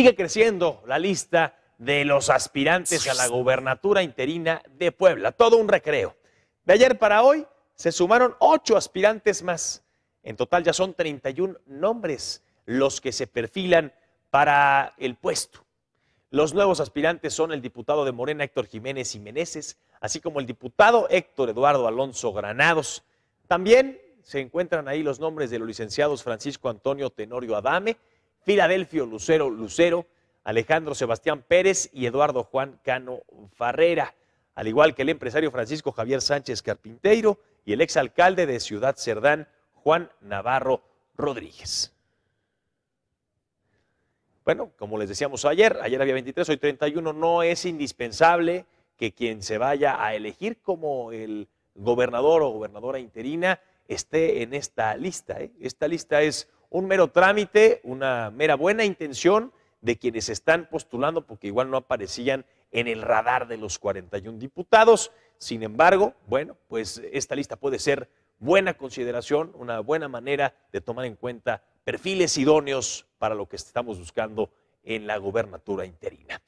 Sigue creciendo la lista de los aspirantes a la gobernatura interina de Puebla. Todo un recreo. De ayer para hoy se sumaron ocho aspirantes más. En total ya son 31 nombres los que se perfilan para el puesto. Los nuevos aspirantes son el diputado de Morena Héctor Jiménez Meneses así como el diputado Héctor Eduardo Alonso Granados. También se encuentran ahí los nombres de los licenciados Francisco Antonio Tenorio Adame, Filadelfio Lucero Lucero, Alejandro Sebastián Pérez y Eduardo Juan Cano Farrera, al igual que el empresario Francisco Javier Sánchez Carpinteiro y el exalcalde de Ciudad Cerdán, Juan Navarro Rodríguez. Bueno, como les decíamos ayer, ayer había 23, hoy 31, no es indispensable que quien se vaya a elegir como el gobernador o gobernadora interina esté en esta lista. ¿eh? Esta lista es un mero trámite, una mera buena intención de quienes están postulando porque igual no aparecían en el radar de los 41 diputados. Sin embargo, bueno, pues esta lista puede ser buena consideración, una buena manera de tomar en cuenta perfiles idóneos para lo que estamos buscando en la gobernatura interina.